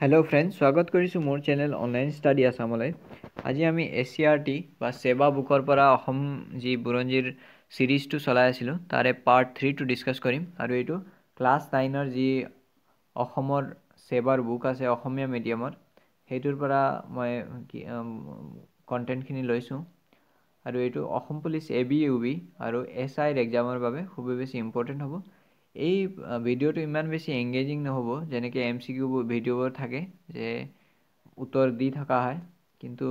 Hello' friend স্বাগত কৰিছোঁ মোৰ চেনেল অনলাইন ষ্টাডি আছামলৈ আজি আমি এ চি আৰ টি বা চেবা বুকৰ পৰা অসম যি বুৰঞ্জীৰ ছিৰিজটো চলাই আছিলোঁ তাৰে পাৰ্ট থ্ৰীটো ডিছকাছ কৰিম আৰু এইটো ক্লাছ নাইনৰ যি অসমৰ চেবাৰ বুক আছে অসমীয়া মিডিয়ামৰ সেইটোৰ পৰা মই কি কণ্টেণ্টখিনি লৈছোঁ আৰু এইটো Assam police A B U B আৰু এছ আইৰ এক্সামৰ বাবে খুবেই বেছি ইম্পৰ্টেণ্ট হ'ব এই ভিডিঅ'টো ইমান বেছি এংগেজিং নহ'ব যেনেকৈ এম চি কিউ ভিডিঅ'বোৰ থাকে যে উত্তৰ দি থকা হয় কিন্তু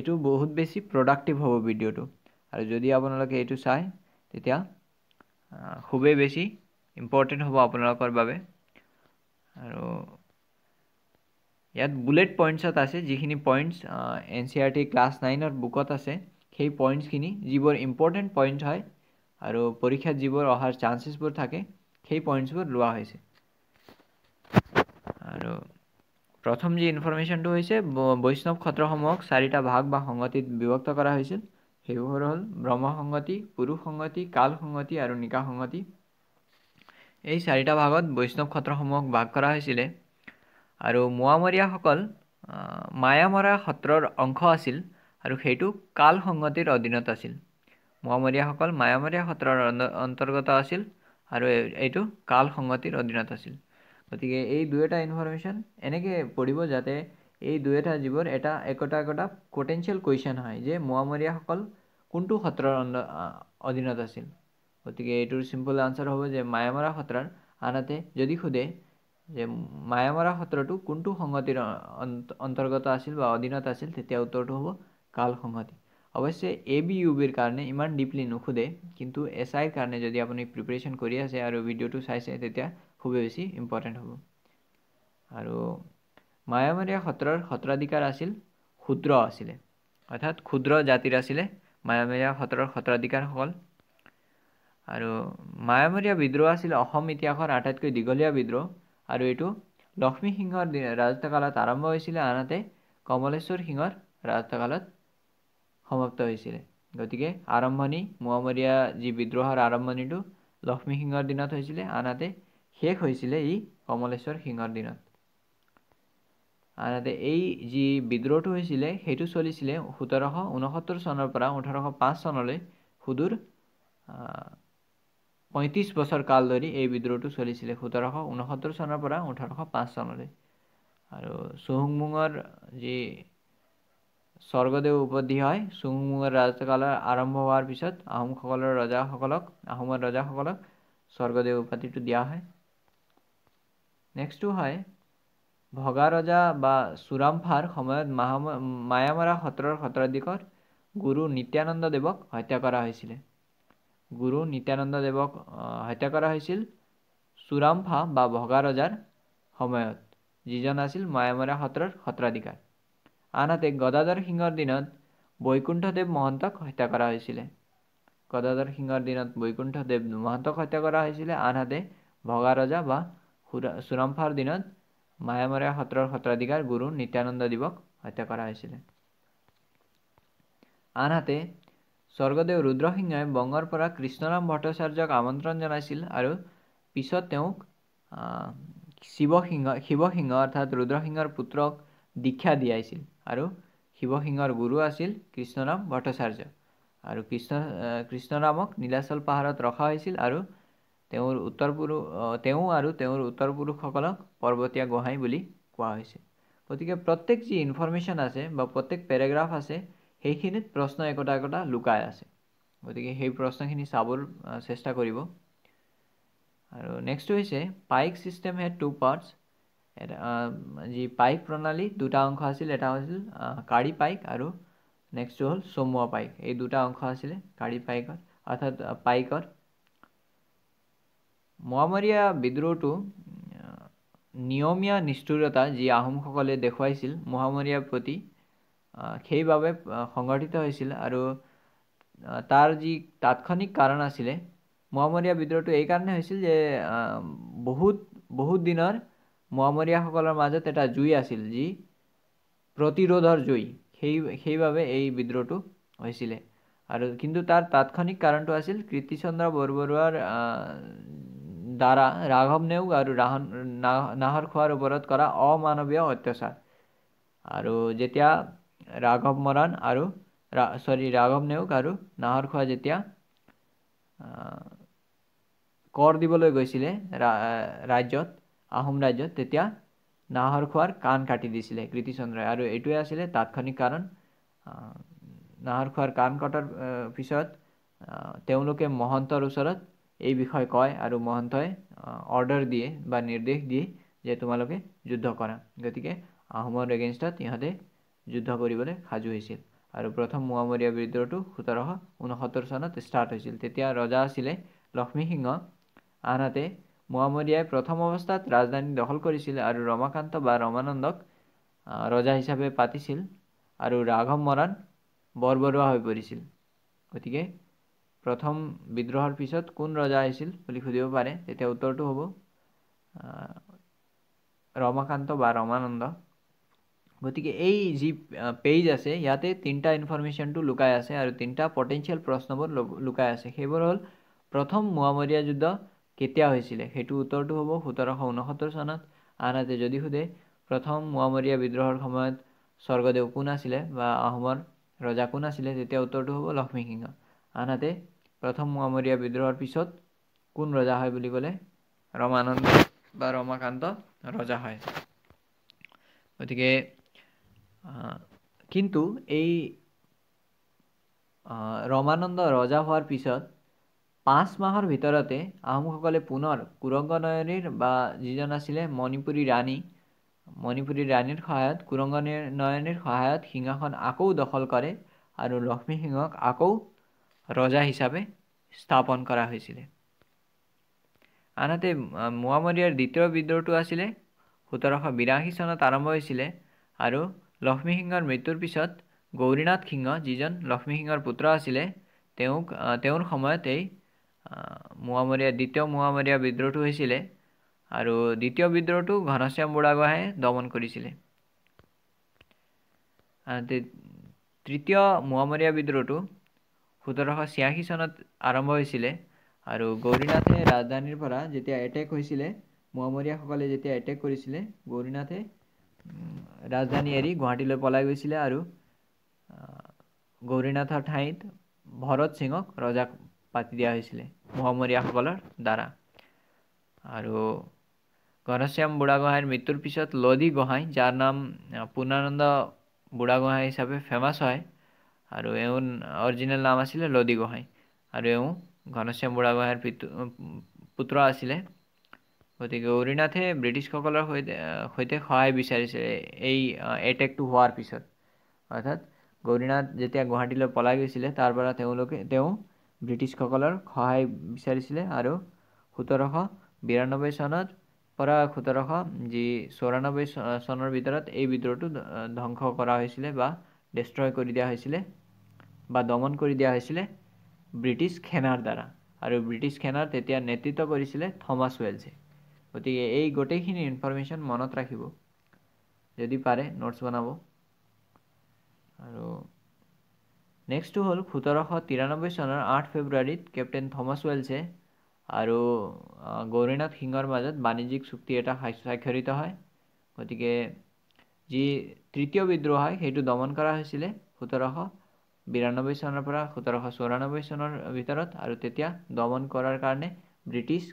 এইটো বহুত বেছি প্ৰডাক্টিভ হ'ব ভিডিঅ'টো আৰু যদি আপোনালোকে এইটো চায় তেতিয়া খুবেই বেছি ইম্পৰ্টেণ্ট হ'ব আপোনালোকৰ বাবে আৰু ইয়াত বুলেট পইণ্টছত আছে যিখিনি points N C R T class নাইনৰ বুকত আছে সেই পইণ্টছখিনি যিবোৰ ইম্পৰ্টেণ্ট পইণ্ট হয় আৰু পৰীক্ষাত যিবোৰ অহাৰ চান্সেছবোৰ থাকে সেই পইণ্টছবোৰ লোৱা হৈছে আৰু প্ৰথম যি ইনফৰ্মেশ্যনটো হৈছে বৈষ্ণৱ সত্ৰসমূহক চাৰিটা ভাগ বা সংগতিত বিভক্ত কৰা হৈছিল সেইবোৰ হ'ল ব্ৰহ্ম সংগতি পুৰুষ সংগতি কাল সংগতি আৰু নিকা সংগতি এই চাৰিটা ভাগত বৈষ্ণৱ সত্ৰসমূহক ভাগ কৰা হৈছিলে আৰু মোৱামৰীয়াসকল মায়ামৰা সত্ৰৰ অংশ আছিল আৰু সেইটো কাল সংগতিৰ অধীনত আছিল মোৱামৰীয়াসকল মায়ামৰীয়া সত্ৰৰ অন্তৰ্গত আছিল আৰু এইটো কাল সংগতিৰ অধীনত আছিল গতিকে এই দুয়োটা ইনফৰমেশ্যন এনেকৈ পঢ়িব যাতে এই দুয়োটা জীৱৰ এটা একোটা একোটা পটেঞ্চিয়েল কুৱেশ্যন হয় যে মোৱামৰীয়াসকল কোনটো সত্ৰৰ অধীনত আছিল গতিকে এইটোৰ চিম্পল আনচাৰ হ'ব যে মায়ামৰা সত্ৰৰ আনহাতে যদি সোধে যে মায়ামৰা সত্ৰটো কোনটো সংগতিৰ অন্তৰ্গত আছিল বা অধীনত আছিল তেতিয়া উত্তৰটো হ'ব কাল সংগতি অৱশ্যে এ বি ইউ বিৰ কাৰণে ইমান ডিপলি নুসুধে কিন্তু এছ আইৰ কাৰণে যদি আপুনি প্ৰিপেৰেশ্যন কৰি আছে আৰু ভিডিঅ'টো চাইছে তেতিয়া খুবেই বেছি ইম্পৰ্টেণ্ট হ'ব আৰু মায়ামাৰীয়া সত্ৰৰ সত্ৰাধিকাৰ আছিল ক্ষুদ্ৰ আছিলে অৰ্থাৎ ক্ষুদ্ৰ জাতিৰ আছিলে মায়ামৰীয়া সত্ৰৰ সত্ৰাধিকাৰসকল আৰু মায়ামৰীয়া বিদ্ৰোহ আছিল অসম ইতিহাসৰ আটাইতকৈ দীঘলীয়া বিদ্ৰোহ আৰু এইটো লক্ষ্মী সিংহৰ ৰাজত্বকালত আৰম্ভ হৈছিলে আনহাতে কমলেশ্বৰ সিঙৰ ৰাজত্বকালত সমাপ্ত হৈছিলে গতিকে আৰম্ভণি মোৱামৰীয়া যি বিদ্ৰোহৰ আৰম্ভণিটো লক্ষ্মী সিঙৰ দিনত হৈছিলে আনহাতে শেষ হৈছিলে ই কমলেশ্বৰ সিঙৰ দিনত আনহাতে এই যি বিদ্ৰোহটো হৈছিলে সেইটো চলিছিলে সোতৰশ ঊনসত্তৰ চনৰ পৰা ওঠৰশ পাঁচ চনলৈ সুদূৰ পঁয়ত্ৰিছ বছৰ কাল ধৰি এই বিদ্ৰোহটো চলিছিলে সোতৰশ ঊনসত্তৰ চনৰ পৰা ওঠৰশ পাঁচ চনলৈ আৰু চুহুংমুঙৰ যি স্বৰ্গদেৱ উপাধি হয় চুহুমুঙৰ ৰাজকালৰ আৰম্ভ হোৱাৰ পিছত আহোমসকলৰ ৰজাসকলক আহোমৰ ৰজাসকলক স্বৰ্গদেৱ উপাধিটো দিয়া হয় নেক্সটটো হয় ভগা ৰজা বা চুৰামফাৰ সময়ত মাহ মায়ামৰা সত্ৰৰ সত্ৰাধিকৰ গুৰু নিত্যানন্দদেৱক হত্যা কৰা হৈছিলে গুৰু নিত্যানন্দদেৱক হত্যা কৰা হৈছিল চুৰামফা বা ভগা ৰজাৰ সময়ত যিজন আছিল মায়ামৰা সত্ৰৰ সত্ৰাধিকাৰ আনহাতে গদাধৰ সিংহৰ দিনত বৈকুণ্ঠদেৱ মহন্তক হত্যা কৰা হৈছিলে গদাধৰ সিংহৰ দিনত বৈকুণ্ঠদেৱ মহন্তক হত্যা কৰা হৈছিলে আনহাতে ভগা ৰজা বা সুৰা সুৰম্ফাৰ দিনত মায়ামৰীয়া সত্ৰৰ সত্ৰাধিকাৰ গুৰু নিত্যানন্দ দেৱক হত্যা কৰা হৈছিলে আনহাতে স্বৰ্গদেৱ ৰুদ্ৰসিংহই বংগৰ পৰা কৃষ্ণৰাম ভট্টাচাৰ্যক আমন্ত্ৰণ জনাইছিল আৰু পিছত তেওঁক শিৱসিংহ শিৱসিংহ অৰ্থাৎ ৰুদ্ৰসিংহৰ পুত্ৰক দীক্ষা দিয়াইছিল আৰু শিৱসিংহৰ গুৰু আছিল কৃষ্ণৰাম ভট্টাচাৰ্য আৰু কৃষ্ণ কৃষ্ণৰামক নীলাচল পাহাৰত ৰখা হৈছিল আৰু তেওঁৰ উত্তৰ পুৰুষ তেওঁ আৰু তেওঁৰ উত্তৰ পুৰুষসকলক পৰ্বতীয়া গোহাঁই বুলি কোৱা হৈছে গতিকে প্ৰত্যেক যি ইনফৰ্মেশ্যন আছে বা প্ৰত্যেক পেৰেগ্ৰাফ আছে সেইখিনিত প্ৰশ্ন একোটা একোটা লুকাই আছে গতিকে সেই প্ৰশ্নখিনি চাবৰ চেষ্টা কৰিব আৰু নেক্সট হৈছে পাইক ছিষ্টেম হেড টু পাৰ্টছ যি পাইক প্ৰণালী দুটা অংশ আছিল এটা হৈছিল কাৰী পাইক আৰু নেক্সটটো হ'ল চমুৱা পাইক এই দুটা অংশ আছিলে কাৰী পাইকত অৰ্থাৎ পাইকত মোৱামৰীয়া বিদ্ৰোহটো নিয়মীয়া নিষ্ঠুৰতা যি আহোমসকলে দেখুৱাইছিল মহামৰীয়াৰ প্ৰতি সেইবাবে সংগঠিত হৈছিল আৰু তাৰ যি তাৎক্ষণিক কাৰণ আছিলে মোৱামৰীয়া বিদ্ৰোহটো এইকাৰণে হৈছিল যে বহুত বহুত দিনৰ মহামৰীয়াসকলৰ মাজত এটা জুই আছিল যি প্ৰতিৰোধৰ জুই সেই সেইবাবে এই বিদ্ৰোহটো হৈছিলে আৰু কিন্তু তাৰ তাৎক্ষণিক কাৰণটো আছিল কীৰ্তিচন্দ্ৰ বৰবৰুৱাৰ দ্বাৰা ৰাঘৱ নেওগ আৰু ৰাহন নাহৰ খোৱাৰ ওপৰত কৰা অমানৱীয় অত্যাচাৰ আৰু যেতিয়া ৰাঘৱ মৰাণ আৰু চৰি ৰাঘৱ নেওগ আৰু নাহৰ খোৱা যেতিয়া কৰ দিবলৈ গৈছিলে ৰাজ্যত আহোম ৰাজ্যত তেতিয়া নাহৰ খোৱাৰ কাণ কাটি দিছিলে কীৰ্তিচন্দ্ৰই আৰু এইটোৱে আছিলে তাৎক্ষণিক কাৰণ নাহৰ খোৱাৰ কাণ কটাৰ পিছত তেওঁলোকে মহন্তৰ ওচৰত এই বিষয়ে কয় আৰু মহন্তই অৰ্ডাৰ দিয়ে বা নিৰ্দেশ দিয়ে যে তোমালোকে যুদ্ধ কৰা গতিকে আহোমৰ এগেইনষ্টত ইহঁতে যুদ্ধ কৰিবলৈ সাজু হৈছিল আৰু প্ৰথম মোৱামৰীয়া বিদ্ৰোহটো সোতৰশ ঊনসত্তৰ চনত ষ্টাৰ্ট হৈছিল তেতিয়া ৰজা আছিলে লক্ষ্মী সিংহ আনহাতে মোৱামৰীয়াই প্ৰথম অৱস্থাত ৰাজধানী দখল কৰিছিল আৰু ৰমাকান্ত বা ৰমানন্দক ৰজা হিচাপে পাতিছিল আৰু ৰাঘৱ মৰাণ বৰবৰুৱা হৈ পৰিছিল গতিকে প্ৰথম বিদ্ৰোহৰ পিছত কোন ৰজা আহিছিল বুলি সুধিব পাৰে তেতিয়া উত্তৰটো হ'ব ৰমাকান্ত বা ৰমানন্দ গতিকে এই যি পেজ আছে ইয়াতে তিনিটা ইনফৰ্মেশ্যনটো লুকাই আছে আৰু তিনিটা পটেঞ্চিয়েল প্ৰশ্নবোৰ লুকাই আছে সেইবোৰ হ'ল প্ৰথম মোৱামৰীয়া যুদ্ধ কেতিয়া হৈছিলে সেইটো উত্তৰটো হ'ব সোতৰশ ঊনসত্তৰ চনত আনহাতে যদি সোধে প্ৰথম মোৱামৰীয়া বিদ্ৰোহৰ সময়ত স্বৰ্গদেউ কোন আছিলে বা আহোমৰ ৰজা কোন আছিলে তেতিয়া উত্তৰটো হ'ব লক্ষ্মী সিংহ আনহাতে প্ৰথম মোৱামৰীয়া বিদ্ৰোহৰ পিছত কোন ৰজা হয় বুলি ক'লে ৰমানন্দ বা ৰমাকান্ত ৰজা হয় গতিকে কিন্তু এই ৰমানন্দ ৰজা হোৱাৰ পিছত পাঁচ মাহৰ ভিতৰতে আহোমসকলে পুনৰ কুৰংগ নয়নীৰ বা যিজন আছিলে মণিপুৰী ৰাণী মণিপুৰী ৰাণীৰ সহায়ত কুৰংগ নয়নীৰ সহায়ত সিংহাসন আকৌ দখল কৰে আৰু লক্ষ্মী সিংহক আকৌ ৰজা হিচাপে স্থাপন কৰা হৈছিলে আনহাতে মোৱামৰীয়াৰ দ্বিতীয় বিদ্ৰোহটো আছিলে সোতৰশ বিৰাশী চনত আৰম্ভ হৈছিলে আৰু লক্ষ্মী সিংহৰ মৃত্যুৰ পিছত গৌৰীনাথ সিংহ যিজন লক্ষ্মী সিংহৰ পুত্ৰ আছিলে তেওঁক তেওঁৰ সময়ত এই মোৱামৰীয়া দ্বিতীয় মোৱামৰীয়া বিদ্ৰোহটো হৈছিলে আৰু দ্বিতীয় বিদ্ৰোহটো ঘনশ্যাম বুঢ়াগোহাঁয়ে দমন কৰিছিলে তৃতীয় মোৱামৰীয়া বিদ্ৰোহটো সোতৰশ ছিয়াশী চনত আৰম্ভ হৈছিলে আৰু গৌৰীনাথে ৰাজধানীৰ পৰা যেতিয়া এটেক হৈছিলে মোৱামৰীয়াসকলে যেতিয়া এটেক কৰিছিলে গৌৰীনাথে ৰাজধানী এৰি গুৱাহাটীলৈ পলাই গৈছিলে আৰু গৌৰীনাথৰ ঠাইত ভৰত সিঙক ৰজাক পাতি দিয়া হৈছিলে মহমৰীয়াসকলৰ দ্বাৰা আৰু ঘনশ্যাম বুঢ়াগোহাঁইৰ মৃত্যুৰ পিছত লদি গোহাঁই যাৰ নাম পূৰ্ণানন্দ বুঢ়াগোহাঁই হিচাপে ফেমাছ হয় আৰু এওঁ অৰিজিনেল নাম আছিলে লদি গোহাঁই আৰু এওঁ ঘনশ্যাম বুঢ়াগোহাঁইৰ পিতু পুত্ৰ আছিলে গতিকে অৰিনাথে ব্ৰিটিছসকলৰ সৈতে সৈতে সহায় বিচাৰিছিলে এই এটেকটো হোৱাৰ পিছত অৰ্থাৎ গৌৰীনাথ যেতিয়া গুৱাহাটীলৈ পলাই গৈছিলে তাৰ পৰা তেওঁলোকে তেওঁ ব্ৰিটিছসকলৰ সহায় বিচাৰিছিলে আৰু সোতৰশ বিৰানব্বৈ চনত পৰা সোতৰশ যি চৌৰানব্বৈ চনৰ ভিতৰত এই বিদ্ৰোহটো ধ্বংস কৰা হৈছিলে বা ডেষ্ট্ৰয় কৰি দিয়া হৈছিলে বা দমন কৰি দিয়া হৈছিলে ব্ৰিটিছ সেনাৰ দ্বাৰা আৰু ব্ৰিটিছ সেনাৰ তেতিয়া নেতৃত্ব কৰিছিলে থমাছ ৱেলছে গতিকে এই গোটেইখিনি ইনফৰ্মেশ্যন মনত ৰাখিব যদি পাৰে নোটছ বনাব আৰু নেক্সটো হ'ল সোতৰশ তিৰানব্বৈ চনৰ আঠ ফেব্ৰুৱাৰীত কেপ্টেইন থমাছ ৱেলছে আৰু গৌৰীনাথ সিঙৰ মাজত বাণিজ্যিক চুক্তি এটা স্বাক্ষৰিত হয় গতিকে যি তৃতীয় বিদ্ৰোহ হয় সেইটো দমন কৰা হৈছিলে সোতৰশ বিৰান্নব্বৈ চনৰ পৰা সোতৰশ চৌৰান্নব্বৈ চনৰ ভিতৰত আৰু তেতিয়া দমন কৰাৰ কাৰণে ব্ৰিটিছ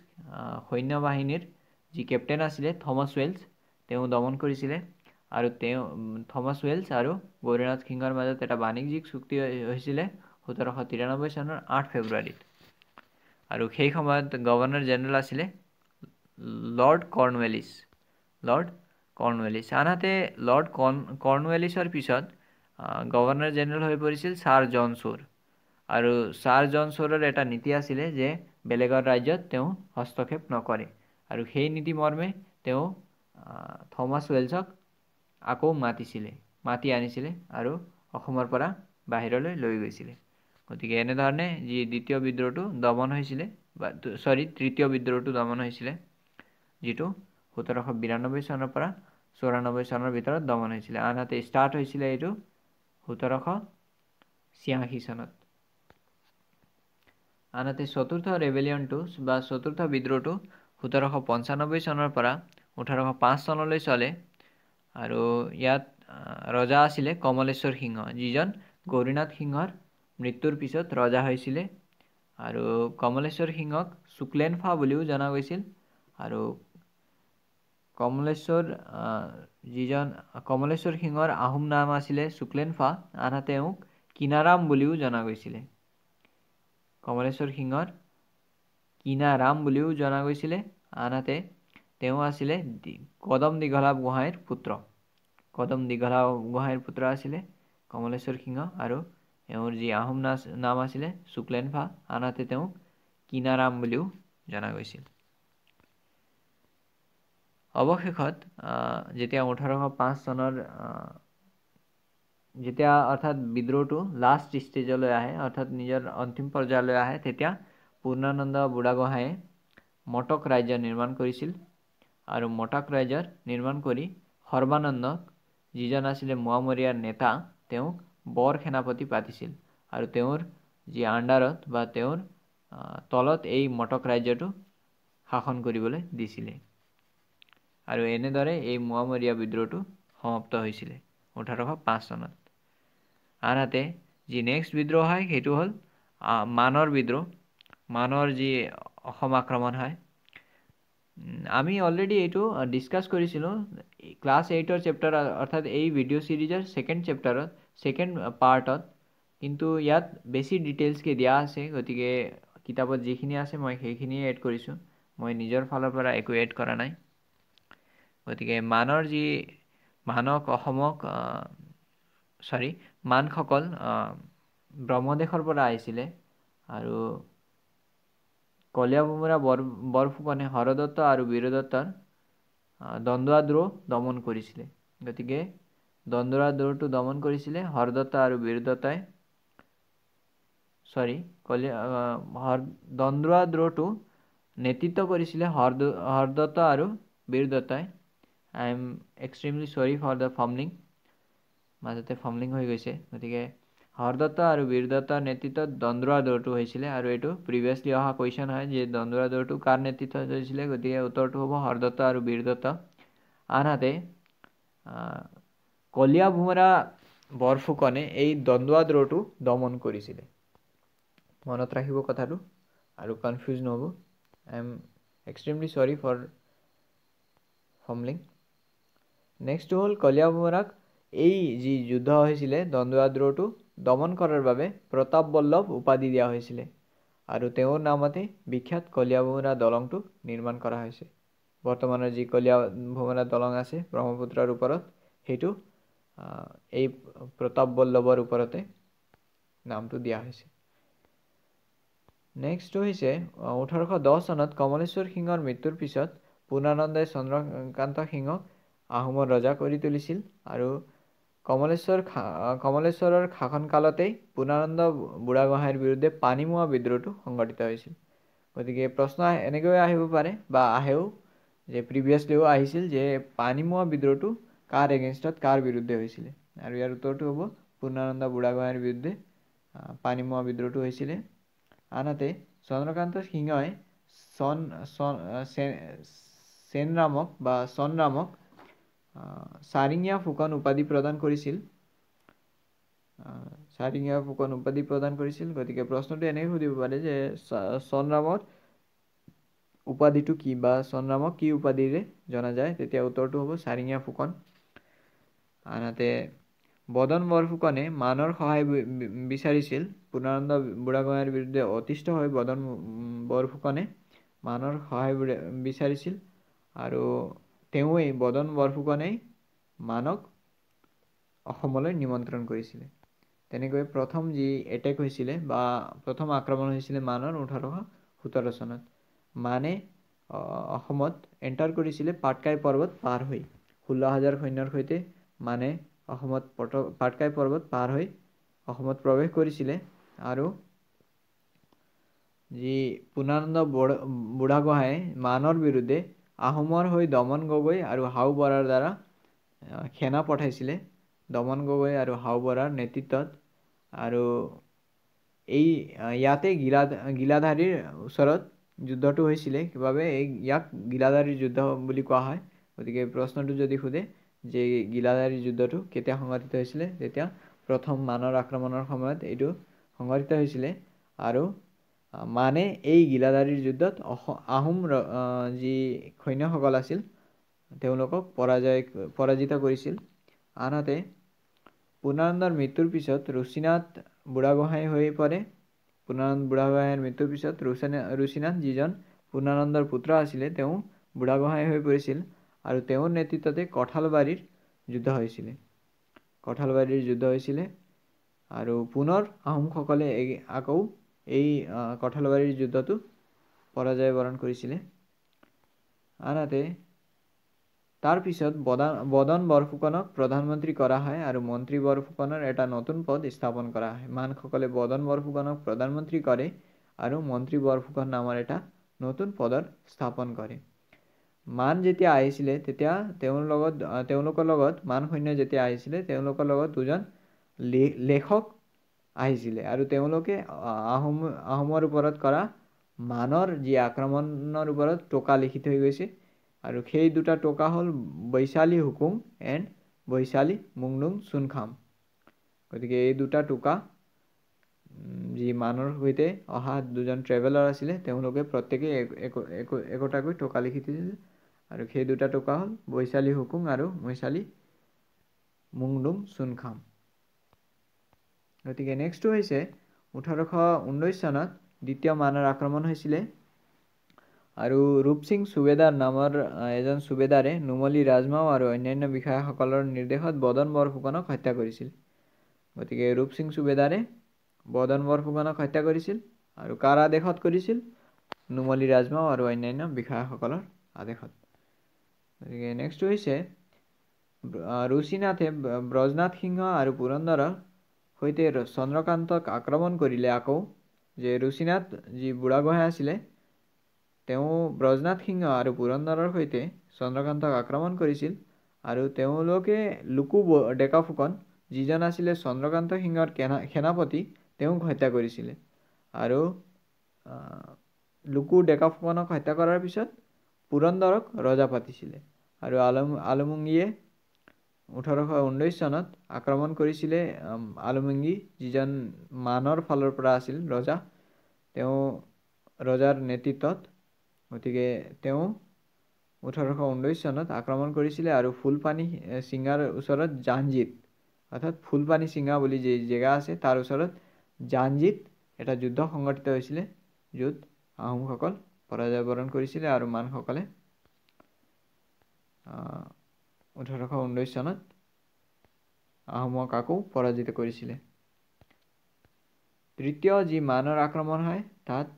সৈন্য বাহিনীৰ যি কেপ্টেইন আছিলে থমাছ ৱেলছ তেওঁ দমন কৰিছিলে আৰু তেওঁ থমাছ ৱেলছ আৰু গৌৰীনাথ সিঙৰ মাজত এটা বাণিজ্যিক চুক্তি হৈছিলে সোতৰশ তিৰান্নব্বৈ চনৰ আঠ ফেব্ৰুৱাৰীত আৰু সেই সময়ত গভৰ্ণৰ জেনেৰেল আছিলে লৰ্ড কৰ্ণৱেলিছ লৰ্ড কৰ্ণৱেলিছ আনহাতে লৰ্ড কৰ্ণ কৰ্ণৱেলিছৰ পিছত গভৰ্ণৰ জেনেৰেল হৈ পৰিছিল ছাৰ জন চোৰ আৰু ছাৰ জন চোৰৰ এটা নীতি আছিলে যে বেলেগৰ ৰাজ্যত তেওঁ হস্তক্ষেপ নকৰে আৰু সেই নীতিমৰ্মে তেওঁ থমাছ ৱেলছক আকৌ মাতিছিলে মাতি আনিছিলে আৰু অসমৰ পৰা বাহিৰলৈ লৈ গৈছিলে গতিকে এনেধৰণে যি দ্বিতীয় বিদ্ৰোহটো দমন হৈছিলে বা চৰি তৃতীয় বিদ্ৰোহটো দমন হৈছিলে যিটো সোতৰশ বিৰান্নব্বৈ চনৰ পৰা চৌৰান্নব্বৈ চনৰ ভিতৰত দমন হৈছিলে আনহাতে ষ্টাৰ্ট হৈছিলে এইটো সোতৰশ ছিয়াশী চনত আনহাতে চতুৰ্থ ৰেভেলিয়নটো বা চতুৰ্থ বিদ্ৰোহটো সোতৰশ পঞ্চানব্বৈ চনৰ পৰা ওঠৰশ পাঁচ চনলৈ চলে আৰু ইয়াত ৰজা আছিলে কমলেশ্বৰ সিংহ যিজন গৌৰীনাথ সিংহৰ মৃত্যুৰ পিছত ৰজা হৈছিলে আৰু কমলেশ্বৰ সিংহক শুক্লেনফা বুলিও জনা গৈছিল আৰু কমলেশ্বৰ যিজন কমলেশ্বৰ সিংহৰ আহোম নাম আছিলে শুক্লেনফা আনহাতে তেওঁক কিনাৰাম বুলিও জনা গৈছিলে কমলেশ্বৰ সিংহৰ কিনাৰাম বুলিও জনা গৈছিলে আনহাতে তেওঁ আছিলে কদম দীঘলাব গোহাঁইৰ পুত্ৰ কদম দীঘলাব গোহাঁইৰ পুত্ৰ আছিলে কমলেশ্বৰ সিংহ আৰু তেওঁৰ যি আহোম নাচ নাম আছিলে শুক্লেনফা আনহাতে তেওঁক কিনাৰাম বুলিও জনা গৈছিল অৱশেষত যেতিয়া ওঠৰশ পাঁচ চনৰ যেতিয়া অৰ্থাৎ বিদ্ৰোহটো লাষ্ট ষ্টেজলৈ আহে অৰ্থাৎ নিজৰ অন্তিম পৰ্যায়লৈ আহে তেতিয়া পূৰ্ণানন্দ বুঢ়াগোহাঁয়ে মটক ৰাজ্য নিৰ্মাণ কৰিছিল আৰু মতাক ৰাইজৰ নিৰ্মাণ কৰি সৰ্বানন্দক যিজন আছিলে মোৱামৰীয়াৰ নেতা তেওঁক বৰ সেনাপতি পাতিছিল আৰু তেওঁৰ যি আণ্ডাৰত বা তেওঁৰ তলত এই মটক ৰাজ্যটো শাসন কৰিবলৈ দিছিলে আৰু এনেদৰে এই মোৱামৰীয়া বিদ্ৰোহটো সমাপ্ত হৈছিলে ওঠৰশ পাঁচ চনত আনহাতে যি নেক্সট বিদ্ৰোহ হয় সেইটো হ'ল মানৰ বিদ্ৰোহ মানৰ যি অসম আক্ৰমণ হয় আমি অলৰেডি এইটো ডিছকাছ কৰিছিলোঁ ক্লাছ এইটৰ চেপ্টাৰত অৰ্থাৎ এই ভিডিঅ' ছিৰিজৰ ছেকেণ্ড চেপ্টাৰত ছেকেণ্ড পাৰ্টত কিন্তু ইয়াত বেছি ডিটেইলছকৈ দিয়া আছে গতিকে কিতাপত যিখিনি আছে মই সেইখিনিয়ে এড কৰিছোঁ মই নিজৰ ফালৰ পৰা একো এড কৰা নাই গতিকে মানৰ যি মানক অসমক চৰি মানসকল ব্ৰহ্মদেশৰ পৰা আহিছিলে আৰু কলিয়াভোমোৰা বৰ বৰফুকনে হৰদত্ত আৰু বীৰদত্তৰ দণ্ডৱাদ্ৰ দমন কৰিছিলে গতিকে দণ্ডৰাদ্ৰটো দমন কৰিছিলে হৰদত্ত আৰু বীৰদত্তাই চৰি কলিয়া দণ্ডৱাদ্ৰটো নেতৃত্ব কৰিছিলে হৰদ হৰদত্ত আৰু বীৰদত্তাই I am extremely sorry for the fumbling মাজতে ফমলিং হৈ গৈছে গতিকে হৰদত্ত আৰু বীৰদত্তৰ নেতৃত্বত দন্দুৰা দৌৰটো হৈছিলে আৰু এইটো প্ৰিভিয়াছলি অহা কুৱেশ্যন হয় যে দন্দুৰা দৌৰটো কাৰ নেতৃত্বত হৈছিলে গতিকে উত্তৰটো হ'ব হৰদত্ত আৰু বীৰদত্ত আনহাতে কলীয়া ভোমৰা বৰফুকনে এই দন্দুৱা দৌৰটো দমন কৰিছিলে মনত ৰাখিব কথাটো আৰু কনফিউজ নহ'ব I am extremely sorry for fumbling next হ'ল কলীয়া ভোমৰাক এই যি যুদ্ধ হৈছিলে দন্দুৱা দৌৰটো দমন কৰাৰ বাবে প্ৰতাপ বল্লভ উপাধি দিয়া হৈছিলে আৰু তেওঁৰ নামতে বিখ্যাত কলীয়া ভোমোৰা দলংটো নিৰ্মাণ কৰা হৈছে বৰ্তমানৰ যি কলীয়া ভোমোৰা দলং আছে ব্ৰহ্মপুত্ৰৰ ওপৰত সেইটো এই প্ৰতাপ বল্লভৰ ওপৰতে নামটো দিয়া হৈছে নেক্সট হৈছে ওঠৰশ দহ চনত কমলেশ্বৰ সিঙৰ মৃত্যুৰ পিছত পূৰ্ণানন্দই চন্দ্ৰকান্ত সিঙক আহোমৰ ৰজা কৰি তুলিছিল আৰু কমলেশ্বৰ খা কমলেশ্বৰৰ শাসনকালতেই পূৰ্ণানন্দ বুঢ়াগোহাঁইৰ বিৰুদ্ধে পানীমুৱা বিদ্ৰোহটো সংঘটিত হৈছিল গতিকে প্ৰশ্ন এনেকৈ আহিব পাৰে বা আহেও যে প্ৰিভিয়াছলিও আহিছিল যে পানীমুৱা বিদ্ৰোহটো কাৰ এগেইনষ্টত কাৰ বিৰুদ্ধে হৈছিলে আৰু ইয়াৰ উত্তৰটো হ'ব পূৰ্ণানন্দ বুঢ়াগোহাঁইৰ বিৰুদ্ধে পানীমুৱা বিদ্ৰোহটো হৈছিলে আনহাতে চন্দ্ৰকান্ত সিংহই চন চন চেন নামক বা চন নামক চাৰিঙীয়া ফুকন উপাধি প্ৰদান কৰিছিল চাৰিঙীয়া ফুকন উপাধি প্ৰদান কৰিছিল গতিকে প্ৰশ্নটো এনেই সুধিব পাৰে যে চনৰামত উপাধিটো কি বা চনৰামক কি উপাধিৰে জনা যায় তেতিয়া উত্তৰটো হ'ব চাৰিঙীয়া ফুকন আনহাতে বদন বৰফুকনে মানৰ সহায় বিচাৰিছিল পূৰ্ণানন্দ বুঢ়াগোঁহাইৰ বিৰুদ্ধে অতিষ্ঠ হৈ বদন বৰফুকনে মানৰ সহায় বিচাৰিছিল আৰু তেওঁৱেই বদন বৰফুকনেই মানক অসমলৈ নিমন্ত্ৰণ কৰিছিলে তেনেকৈ প্ৰথম যি এটেক হৈছিলে বা প্ৰথম আক্ৰমণ হৈছিলে মানৰ ওঠৰশ সোতৰ চনত মানে অসমত এণ্টাৰ কৰিছিলে পাটকাই পৰ্বত পাৰ হৈ ষোল্ল হাজাৰ সৈন্যৰ সৈতে মানে অসমত পট পাটকাই পৰ্বত পাৰ হৈ অসমত প্ৰৱেশ কৰিছিলে আৰু যি পূৰ্ণানন্দ বুঢ় বুঢ়াগোহাঁই মানৰ বিৰুদ্ধে আহোমৰ হৈ দমন গগৈ আৰু হাও বৰাৰ দ্বাৰা সেনা পঠাইছিলে দমন গগৈ আৰু হাও বৰাৰ নেতৃত্বত আৰু এই ইয়াতে গিলা গিলাধাৰীৰ ওচৰত যুদ্ধটো হৈছিলে সেইবাবে এই ইয়াক গিলাধাৰীৰ যুদ্ধ বুলি কোৱা হয় গতিকে প্ৰশ্নটো যদি সোধে যে গিলাধাৰী যুদ্ধটো কেতিয়া সংঘটিত হৈছিলে তেতিয়া প্ৰথম মানৰ আক্ৰমণৰ সময়ত এইটো সংঘটিত হৈছিলে আৰু মানে এই গিলাধাৰীৰ যুদ্ধত আহোম যি সৈন্যসকল আছিল তেওঁলোকক পৰাজয় পৰাজিত কৰিছিল আনহাতে পূৰ্ণানন্দৰ মৃত্যুৰ পিছত ৰুচিনাথ বুঢ়াগোহাঁই হৈ পৰে পূৰ্ণানন্দ বুঢ়াগোহাঁইৰ মৃত্যুৰ পিছত ৰুচিনা ৰুচিনাথ যিজন পূৰ্ণানন্দৰ পুত্ৰ আছিলে তেওঁ বুঢ়াগোহাঁই হৈ পৰিছিল আৰু তেওঁৰ নেতৃত্বতে কঠালবাৰীৰ যুদ্ধ হৈছিলে কঠালবাৰীৰ যুদ্ধ হৈছিলে আৰু পুনৰ আহোমসকলে আকৌ এই কঁঠালবাৰীৰ যুদ্ধটো পৰাজয় বৰণ কৰিছিলে আনহাতে তাৰপিছত বদা বদন বৰফুকনক প্ৰধানমন্ত্ৰী কৰা হয় আৰু মন্ত্ৰী বৰফুকনৰ এটা নতুন পদ স্থাপন কৰা হয় মানসকলে বদন বৰফুকনক প্ৰধানমন্ত্ৰী কৰে আৰু মন্ত্ৰী বৰফুকন নামৰ এটা নতুন পদৰ স্থাপন কৰে মান যেতিয়া আহিছিলে তেতিয়া তেওঁৰ লগত তেওঁলোকৰ লগত মান সৈন্য যেতিয়া আহিছিলে তেওঁলোকৰ লগত দুজন লে লেখক আহিছিলে আৰু তেওঁলোকে আহোম আহোমৰ ওপৰত কৰা মানৰ যি আক্ৰমণৰ ওপৰত টোকা লিখি থৈ গৈছে আৰু সেই দুটা টোকা হ'ল বৈশালী হুকুম এণ্ড বৈশালী মুংডুং চুনখাম গতিকে এই দুটা টোকা যি মানৰ সৈতে অহা দুজন ট্ৰেভেলাৰ আছিলে তেওঁলোকে প্ৰত্যেকে একোটাকৈ টোকা লিখি থৈছিলে আৰু সেই দুটা টোকা হ'ল বৈশালী হুকুম আৰু বৈশালী মুংডুং চুনখাম গতিকে নেক্সটটো হৈছে ওঠৰশ ঊনৈছ চনত দ্বিতীয় মানৰ আক্ৰমণ হৈছিলে আৰু ৰূপ সিং চুবেদাৰ নামৰ এজন চুবেদাৰে নুমলী ৰাজমাও আৰু অন্যান্য বিষয়াসকলৰ নিৰ্দেশত বদন বৰফুকনক হত্যা কৰিছিল গতিকে ৰূপ সিং চুবেদাৰে বদন বৰফুকনক হত্যা কৰিছিল আৰু কাৰ আদেশত কৰিছিল নুমলী ৰাজমাও আৰু অন্যান্য বিষয়াসকলৰ আদেশত গতিকে নেক্সটটো হৈছে ৰুচিনাথে ব্ৰজনাথ সিংহ আৰু পুৰন্দৰৰ সৈতে চন্দ্ৰকান্তক আক্ৰমণ কৰিলে আকৌ যে ৰুচিনাথ যি বুঢ়াগোহাঁই আছিলে তেওঁ ব্ৰজনাথ সিংহ আৰু পুৰন্দৰৰ সৈতে চন্দ্ৰকান্তক আক্ৰমণ কৰিছিল আৰু তেওঁলোকে লুকু ডেকা ফুকন যিজন আছিলে চন্দ্ৰকান্ত সিংহৰ কেনা সেনাপতি তেওঁক হত্যা কৰিছিলে আৰু লুকু ডেকা ফুকনক হত্যা কৰাৰ পিছত পুৰন্দৰক ৰজা পাতিছিলে আৰু আলম আলমুঙ্গীয়ে ওঠৰশ ঊনৈছ চনত আক্ৰমণ কৰিছিলে আলুমিংগী যিজন মানৰ ফালৰ পৰা আছিল ৰজা তেওঁ ৰজাৰ নেতৃত্বত গতিকে তেওঁ ওঠৰশ ঊনৈছ চনত আক্ৰমণ কৰিছিলে আৰু ফুলপানী চিঙাৰ ওচৰত জাঞ্জিত অৰ্থাৎ ফুলপানী চিঙা বুলি যি জেগা আছে তাৰ ওচৰত জাঞ্জিত এটা যুদ্ধ সংঘটিত হৈছিলে য'ত আহোমসকল পৰাজয় বৰণ কৰিছিলে আৰু মানসকলে ওঠৰশ ঊনৈছ চনত আহোমৰ কাকো পৰাজিত কৰিছিলে তৃতীয় যি মানৰ আক্ৰমণ হয় তাত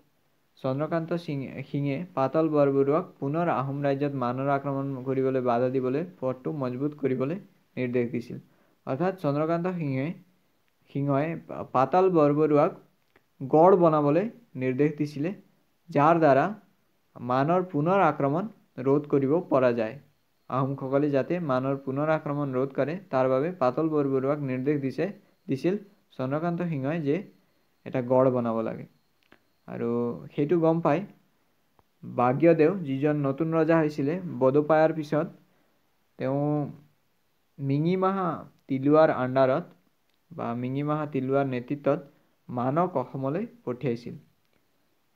চন্দ্ৰকান্ত সিং সিঙে পাতল বৰবৰুৱাক পুনৰ আহোম ৰাজ্যত মানৰ আক্ৰমণ কৰিবলৈ বাধা দিবলৈ পথটো মজবুত কৰিবলৈ নিৰ্দেশ দিছিল অৰ্থাৎ চন্দ্ৰকান্ত সিঙে সিংহই পাতাল বৰবৰুৱাক গড় বনাবলৈ নিৰ্দেশ দিছিলে যাৰ দ্বাৰা মানৰ পুনৰ আক্ৰমণ ৰোধ কৰিব পৰা যায় আহোমসকলে যাতে মানৰ পুনৰ আক্ৰমণ ৰোধ কৰে তাৰ বাবে পাতল বৰবৰুৱাক নিৰ্দেশ দিছে দিছিল চন্দ্ৰকান্ত সিংহই যে এটা গড় বনাব লাগে আৰু সেইটো গম পাই বাগ্যদেউ যিজন নতুন ৰজা হৈছিলে বদ'পায়াৰ পিছত তেওঁ মিঙিমাহা তিলোৱাৰ আণ্ডাৰত বা মিঙিমাহা তিলোৱাৰ নেতৃত্বত মানক অসমলৈ পঠিয়াইছিল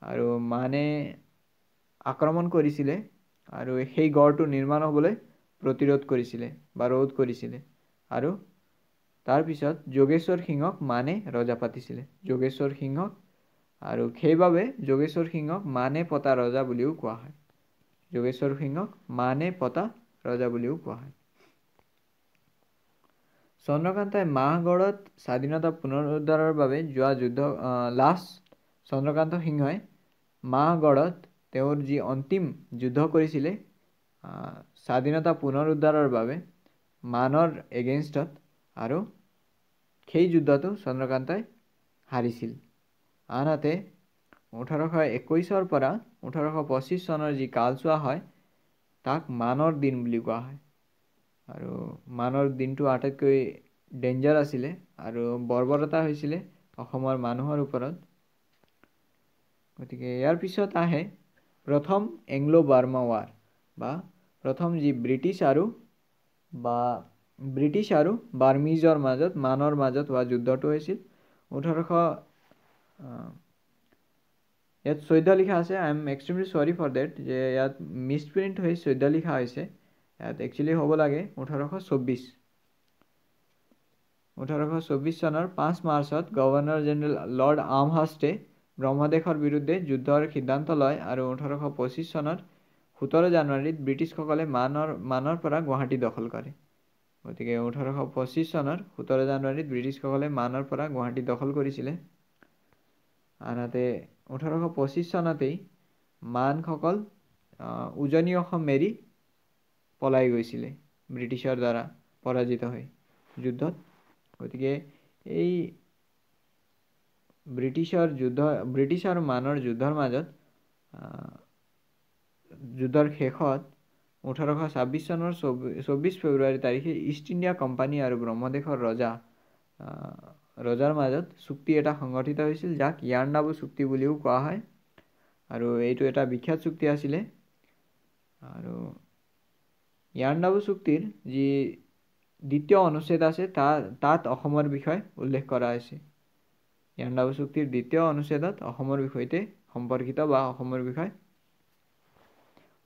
আৰু মানে আক্ৰমণ কৰিছিলে আৰু সেই গড়টো নিৰ্মাণ হ'বলৈ প্ৰতিৰোধ কৰিছিলে বা ৰোধ কৰিছিলে আৰু তাৰপিছত যোগেশ্বৰ সিঙক মানে ৰজা পাতিছিলে যোগেশ্বৰ সিঙক আৰু সেইবাবে যোগেশ্বৰ সিঙক মানে পতা ৰজা বুলিও কোৱা হয় যোগেশ্বৰ সিঙক মানে পতা ৰজা বুলিও কোৱা হয় চন্দ্ৰকান্তই মাহগড়ত স্বাধীনতা পুনৰুদ্ধাৰৰ বাবে যোৱা যুদ্ধ লাষ্ট চন্দ্ৰকান্ত সিংহই মাহগড়ত তেওঁৰ যি অন্তিম যুদ্ধ কৰিছিলে স্বাধীনতা পুনৰ উদ্ধাৰৰ বাবে মানৰ এগেইনষ্টত আৰু সেই যুদ্ধটো চন্দ্ৰকান্তই হাৰিছিল আনহাতে ওঠৰশ একৈছৰ পৰা ওঠৰশ পঁচিছ চনৰ যি কালচোৱা হয় তাক মানৰ দিন বুলি কোৱা হয় আৰু মানৰ দিনটো আটাইতকৈ ডেঞ্জাৰ আছিলে আৰু বৰ্বৰতা হৈছিলে অসমৰ মানুহৰ ওপৰত গতিকে ইয়াৰ পিছত আহে প্ৰথম এংলো বাৰ্মা ৱাৰ বা প্ৰথম যি ব্ৰিটিছ আৰু বা ব্ৰিটিছ আৰু বাৰ্মিজৰ মাজত মানৰ মাজত হোৱা যুদ্ধটো হৈছিল ওঠৰশ ইয়াত চৈধ্য লিখা আছে I am extremely sorry for date যে ইয়াত মিছ প্ৰিণ্ট হৈ চৈধ্য লিখা হৈছে ইয়াত একচুৱেলি হ'ব লাগে ওঠৰশ চৌব্বিছ ওঠৰশ চৌব্বিছ চনৰ পাঁচ মাৰ্চত গভৰ্ণৰ জেনেৰেল লৰ্ড আৰ্মহাষ্টে ব্ৰহ্মদেশৰ বিৰুদ্ধে যুদ্ধৰ সিদ্ধান্ত লয় আৰু ওঠৰশ পঁচিছ চনত সোতৰ জানুৱাৰীত ব্ৰিটিছসকলে মানৰ মানৰ পৰা গুৱাহাটী দখল কৰে গতিকে ওঠৰশ পঁচিছ চনৰ সোতৰ জানুৱাৰীত ব্ৰিটিছসকলে মানৰ পৰা গুৱাহাটী দখল কৰিছিলে আনহাতে ওঠৰশ পঁচিছ চনতেই মানসকল উজনি অসম মেৰি পলাই গৈছিলে ব্ৰিটিছৰ দ্বাৰা পৰাজিত হৈ যুদ্ধত গতিকে এই ব্ৰিটিছৰ যুদ্ধ ব্ৰিটিছ আৰু মানৰ যুদ্ধৰ মাজত যুদ্ধৰ শেষত ওঠৰশ ছাব্বিছ চনৰ চৌব্বিছ চৌব্বিছ ফেব্ৰুৱাৰী তাৰিখে ইষ্ট ইণ্ডিয়া কোম্পানী আৰু ব্ৰহ্মদেশৰ ৰজা ৰজাৰ মাজত চুক্তি এটা সংগঠিত হৈছিল যাক ইয়াৰ্নাবু চুক্তি বুলিও কোৱা হয় আৰু এইটো এটা বিখ্যাত চুক্তি আছিলে আৰু ইয়াৰ্নাবু চুক্তিৰ যি দ্বিতীয় অনুচ্ছেদ আছে তা তাত অসমৰ বিষয়ে উল্লেখ কৰা হৈছে ইয়াৰ্নাবু চুক্তিৰ দ্বিতীয় অনুচ্ছেদত অসমৰ বিষয়তে সম্পৰ্কিত বা অসমৰ বিষয়ে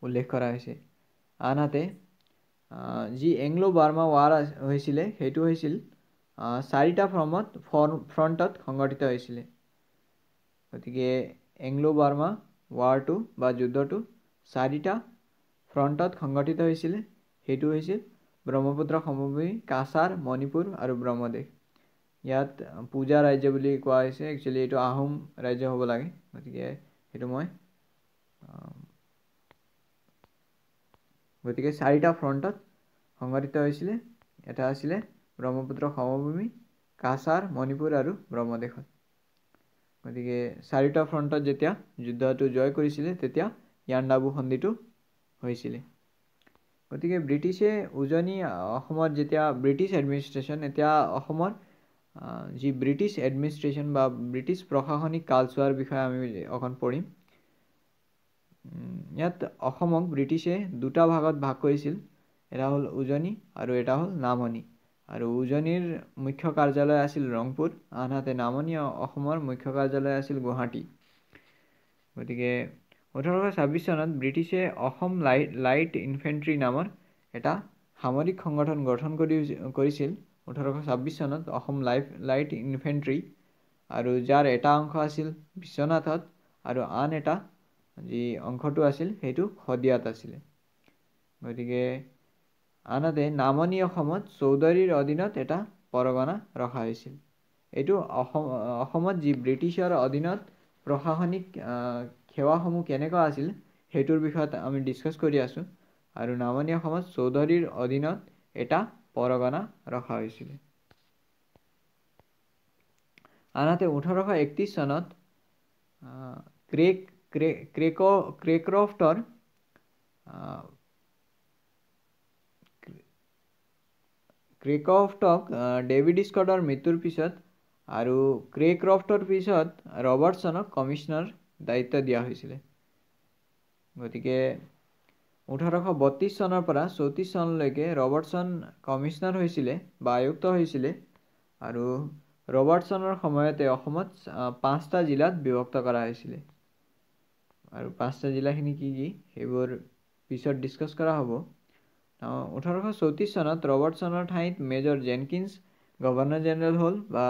উল্লেখ কৰা হৈছে আনহাতে যি এংল' বাৰ্মা ৱাৰ হৈছিলে সেইটো হৈছিল চাৰিটা ফ্ৰমত ফৰ ফ্ৰণ্টত সংগঠিত হৈছিলে গতিকে এংলো বাৰ্মা ৱাৰটো বা যুদ্ধটো চাৰিটা ফ্ৰণ্টত সংগঠিত হৈছিলে সেইটো হৈছিল ব্ৰহ্মপুত্ৰ সমভূমি কাছাৰ মণিপুৰ আৰু ব্ৰহ্মদেশ ইয়াত পূজা ৰাজ্য বুলি কোৱা হৈছে একচুৱেলি এইটো আহোম ৰাজ্য হ'ব লাগে গতিকে সেইটো মই গতিকে চাৰিটা ফ্ৰণ্টত সংঘটিত হৈছিলে এটা আছিলে ব্ৰহ্মপুত্ৰ সমভূমি কাছাৰ মণিপুৰ আৰু ব্ৰহ্মদেশত গতিকে চাৰিটা ফ্ৰণ্টত যেতিয়া যুদ্ধটো জয় কৰিছিলে তেতিয়া ইয়াণ্ডাবু সন্ধিটো হৈছিলে গতিকে ব্ৰিটিছে উজনি অসমত যেতিয়া ব্ৰিটিছ এডমিনিষ্ট্ৰেশ্যন এতিয়া অসমৰ যি ব্ৰিটিছ এডমিনিষ্ট্ৰেশ্যন বা ব্ৰিটিছ প্ৰশাসনিক কালচোৱাৰ বিষয়ে আমি অকণ পঢ়িম ইয়াত অসমক ব্ৰিটিছে দুটা ভাগত ভাগ কৰিছিল এটা হ'ল উজনি আৰু এটা হ'ল নামনি আৰু উজনিৰ মুখ্য কাৰ্যালয় আছিল ৰংপুৰ আনহাতে নামনি অসমৰ মুখ্য কাৰ্যালয় আছিল গুৱাহাটী গতিকে ওঠৰশ ছাব্বিছ চনত ব্ৰিটিছে অসম লাইট লাইট ইনফেণ্ট্ৰি নামৰ এটা সামৰিক সংগঠন গঠন কৰি কৰিছিল ওঠৰশ ছাব্বিছ চনত অসম লাইফ লাইট ইনফেণ্ট্ৰি আৰু যাৰ এটা অংশ আছিল বিশ্বনাথত আৰু আন এটা যি অংশটো আছিল সেইটো শদিয়াত আছিলে গতিকে আনহাতে নামনি অসমত চৌধুৰীৰ অধীনত এটা পৰগনা ৰখা হৈছিল এইটো অসম অসমত যি ব্ৰিটিছৰ অধীনত প্ৰশাসনিক সেৱাসমূহ কেনেকুৱা আছিল সেইটোৰ বিষয়ত আমি ডিছকাছ কৰি আছোঁ আৰু নামনি অসমত চৌধুৰীৰ অধীনত এটা পৰগনা ৰখা হৈছিলে আনহাতে ওঠৰশ একত্ৰিছ চনত ক্ৰেক ক্ৰেকো ক্ৰেক্ৰফ্টৰ ক্ৰেকফ্টক ডেভিড স্কটৰ মৃত্যুৰ পিছত আৰু ক্ৰেক্ৰফ্টৰ পিছত ৰবাৰ্টছনক কমিশ্যনাৰ দায়িত্ব দিয়া হৈছিলে গতিকে ওঠৰশ বত্ৰিছ চনৰ পৰা চৌত্ৰিছ চনলৈকে ৰবাৰ্টছন কমিশ্যনাৰ হৈছিলে বা আয়ুক্ত হৈছিলে আৰু ৰবাৰ্টছনৰ সময়তে অসমত পাঁচটা জিলাত বিভক্ত কৰা হৈছিলে আৰু পাঁচটা জিলাখিনি কি কি সেইবোৰ পিছত ডিছকাছ কৰা হ'ব ওঠৰশ চৌত্ৰিছ চনত ৰবাৰ্টছনৰ ঠাইত মেজৰ জেনকিনছ গভৰ্ণৰ জেনেৰেল হ'ল বা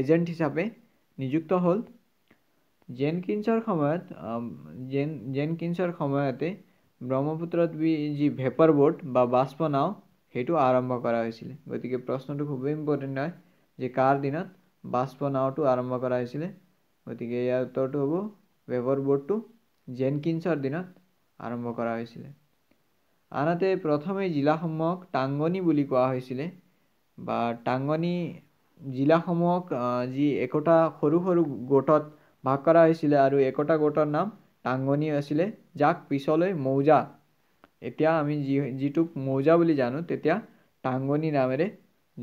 এজেণ্ট হিচাপে নিযুক্ত হ'ল জেনকিনছৰ সময়ত জেন জেনকিনছৰ সময়তে ব্ৰহ্মপুত্ৰত বি যি ভেপাৰ বোট বা বাষ্প নাও সেইটো আৰম্ভ কৰা হৈছিলে গতিকে প্ৰশ্নটো খুবেই ইম্পৰ্টেণ্ট হয় যে কাৰ দিনত বাষ্প নাওটো আৰম্ভ কৰা হৈছিলে গতিকে ইয়াৰ উত্তৰটো হ'ব ৱেবৰ বোৰ্ডটো জেনকিন্সৰ দিনত আৰম্ভ কৰা হৈছিলে আনহাতে প্ৰথমে জিলাসমূহক টাংগনি বুলি কোৱা হৈছিলে বা টাংগনি জিলাসমূহক যি একোটা সৰু সৰু গোটত ভাগ কৰা হৈছিলে আৰু একোটা গোটৰ নাম টাংগনি আছিলে যাক পিছলৈ মৌজা এতিয়া আমি যি যিটোক মৌজা বুলি জানো তেতিয়া টাংগনি নামেৰে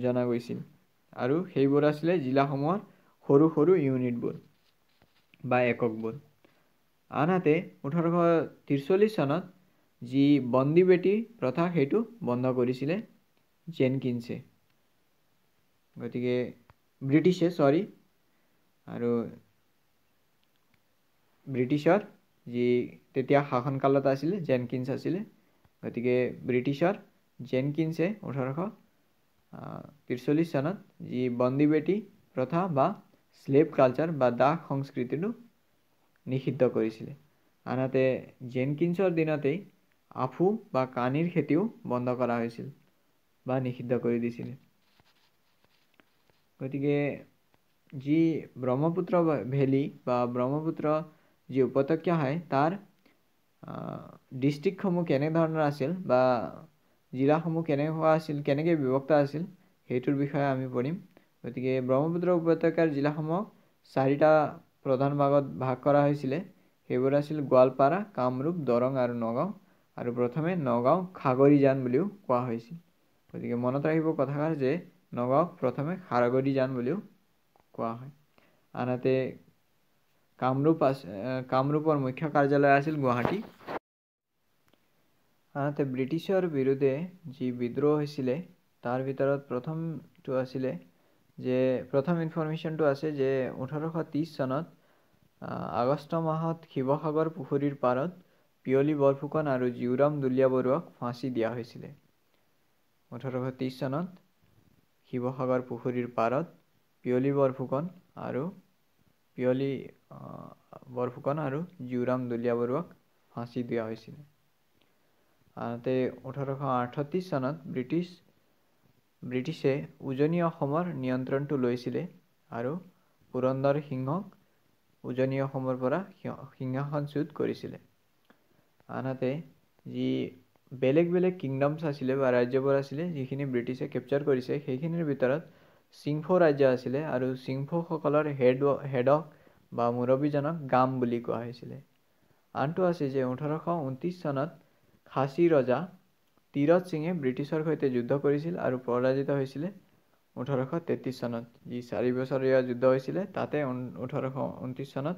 জনা গৈছিল আৰু সেইবোৰ আছিলে জিলাসমূহৰ সৰু সৰু ইউনিটবোৰ বা এককবোৰ আনহাতে ওঠৰশ ত্ৰিছল্লিছ চনত যি বন্দী বেটি প্ৰথা সেইটো বন্ধ কৰিছিলে জেনকিনছে গতিকে ব্ৰিটিছে চৰি আৰু ব্ৰিটিছৰ যি তেতিয়া শাসনকালত আছিলে জেনকিনছ আছিলে গতিকে ব্ৰিটিছৰ জেনকিনছে ওঠৰশ ত্ৰিছল্লিছ চনত যি বন্দী বেটি প্ৰথা বা শ্লেভ কালচাৰ বা দাস সংস্কৃতিটো নিষিদ্ধ কৰিছিলে আনহাতে জেনকিনছৰ দিনতেই আফু বা কানিৰ খেতিও বন্ধ কৰা হৈছিল বা নিষিদ্ধ কৰি দিছিলে গতিকে যি ব্ৰহ্মপুত্ৰ ভেলী বা ব্ৰহ্মপুত্ৰ যি উপত্যক্য হয় তাৰ ডিষ্ট্ৰিক্টসমূহ কেনেধৰণৰ আছিল বা জিলাসমূহ কেনেকুৱা আছিল কেনেকৈ বিভক্ত আছিল সেইটোৰ বিষয়ে আমি পঢ়িম গতিকে ব্ৰহ্মপুত্ৰ উপত্যকাৰ জিলাসমূহ চাৰিটা প্ৰধান ভাগত ভাগ কৰা হৈছিলে সেইবোৰ আছিল গোৱালপাৰা কামৰূপ দৰং আৰু নগাঁও আৰু প্ৰথমে নগাঁও খাগৰিজান বুলিও কোৱা হৈছিল গতিকে মনত ৰাখিব কথাষাৰ যে নগাঁওক প্ৰথমে খাৰগৰিজান বুলিও কোৱা হয় আনহাতে কামৰূপ আছে কামৰূপৰ মুখ্য কাৰ্যালয় আছিল গুৱাহাটী আনহাতে ব্ৰিটিছৰ বিৰুদ্ধে যি বিদ্ৰোহ হৈছিলে তাৰ ভিতৰত প্ৰথমটো আছিলে যে প্ৰথম ইনফৰ্মেশ্যনটো আছে যে ওঠৰশ ত্ৰিছ চনত আগষ্ট মাহত শিৱসাগৰ পুখুৰীৰ পাৰত পিয়লি বৰফুকন আৰু জীউৰাম দুলীয়া বৰুৱাক ফাঁচি দিয়া হৈছিলে ওঠৰশ ত্ৰিছ চনত শিৱসাগৰ পুখুৰীৰ পাৰত পিয়লি বৰফুকন আৰু পিয়লি বৰফুকন আৰু জীউৰাম দুলীয়া বৰুৱাক ফাঁচি দিয়া হৈছিলে আনহাতে ওঠৰশ আঠত্ৰিছ চনত ব্ৰিটিছ ব্ৰিটিছে উজনি অসমৰ নিয়ন্ত্ৰণটো লৈছিলে আৰু পুৰন্দৰ সিংহক উজনি অসমৰ পৰা সিংহাসন চ্যুত কৰিছিলে আনহাতে যি বেলেগ বেলেগ কিংডমছ আছিলে বা ৰাজ্যবোৰ আছিলে যিখিনি ব্ৰিটিছে কেপচাৰ কৰিছে সেইখিনিৰ ভিতৰত চিংফো ৰাজ্য আছিলে আৰু সিংফোসকলৰ হেড হেডক বা মুৰব্বীজনক গাম বুলি কোৱা হৈছিলে আনটো আছে যে ওঠৰশ ঊনত্ৰিছ চনত খাচী ৰজা তীৰত সিঙে ব্ৰিটিছৰ সৈতে যুদ্ধ কৰিছিল আৰু পৰাজিত হৈছিলে ওঠৰশ তেত্ৰিছ চনত যি চাৰিবছৰীয়া যুদ্ধ হৈছিলে তাতে ওঠৰশ ঊনত্ৰিছ চনত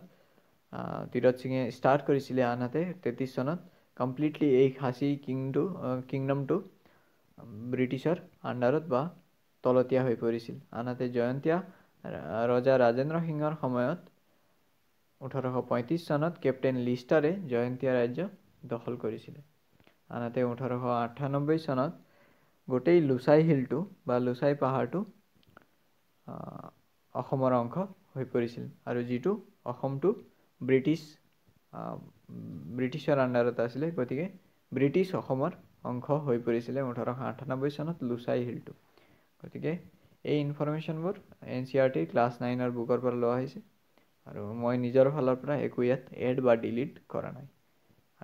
তীৰথ সিঙে ষ্টাৰ্ট কৰিছিলে আনহাতে তেত্ৰিছ চনত কমপ্লিটলি এই খাচী কিংটো কিংডমটো ব্ৰিটিছৰ আণ্ডাৰত বা তলতীয়া হৈ পৰিছিল আনহাতে জয়ন্তীয়া ৰজা ৰাজেন্দ্ৰ সিঙৰ সময়ত ওঠৰশ পঁয়ত্ৰিছ চনত কেপ্টেইন লিষ্টাৰে জয়ন্তীয়া ৰাজ্য দখল কৰিছিলে আনহাতে ওঠৰশ আঠানব্বৈ চনত গোটেই লুচাই হিলটো বা লুচাই পাহাৰটো অসমৰ অংশ হৈ পৰিছিল আৰু যিটো অসমটো ব্ৰিটিছ ব্ৰিটিছৰ আণ্ডাৰত আছিলে গতিকে ব্ৰিটিছ অসমৰ অংশ হৈ পৰিছিলে ওঠৰশ আঠানব্বৈ চনত লুচাই হিলটো গতিকে এই ইনফৰ্মেশ্যনবোৰ এন চি আৰ টিৰ ক্লাছ নাইনৰ বুকৰ পৰা লোৱা হৈছে আৰু মই নিজৰ ফালৰ পৰা একো ইয়াত এড বা ডিলিট কৰা নাই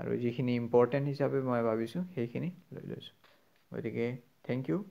আৰু যিখিনি ইম্পৰ্টেণ্ট হিচাপে মই ভাবিছোঁ সেইখিনি লৈ লৈছোঁ গতিকে Thank you.